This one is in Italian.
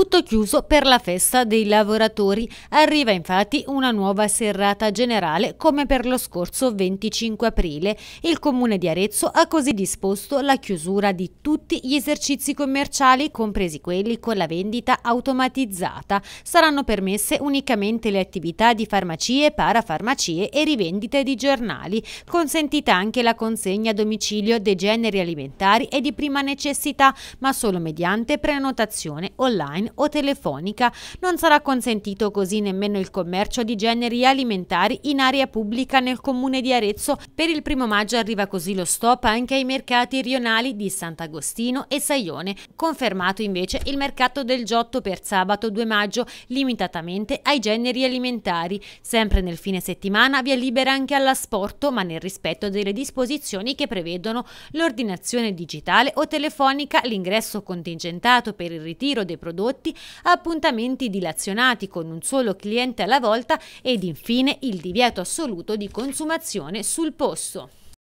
tutto chiuso per la festa dei lavoratori. Arriva infatti una nuova serrata generale come per lo scorso 25 aprile. Il comune di Arezzo ha così disposto la chiusura di tutti gli esercizi commerciali, compresi quelli con la vendita automatizzata. Saranno permesse unicamente le attività di farmacie, parafarmacie e rivendite di giornali. Consentita anche la consegna a domicilio dei generi alimentari e di prima necessità, ma solo mediante prenotazione online online o telefonica. Non sarà consentito così nemmeno il commercio di generi alimentari in area pubblica nel comune di Arezzo. Per il primo maggio arriva così lo stop anche ai mercati rionali di Sant'Agostino e Saione. Confermato invece il mercato del Giotto per sabato 2 maggio, limitatamente ai generi alimentari. Sempre nel fine settimana via libera anche all'asporto, ma nel rispetto delle disposizioni che prevedono l'ordinazione digitale o telefonica, l'ingresso contingentato per il ritiro dei prodotti prodotti, appuntamenti dilazionati con un solo cliente alla volta ed infine il divieto assoluto di consumazione sul posto.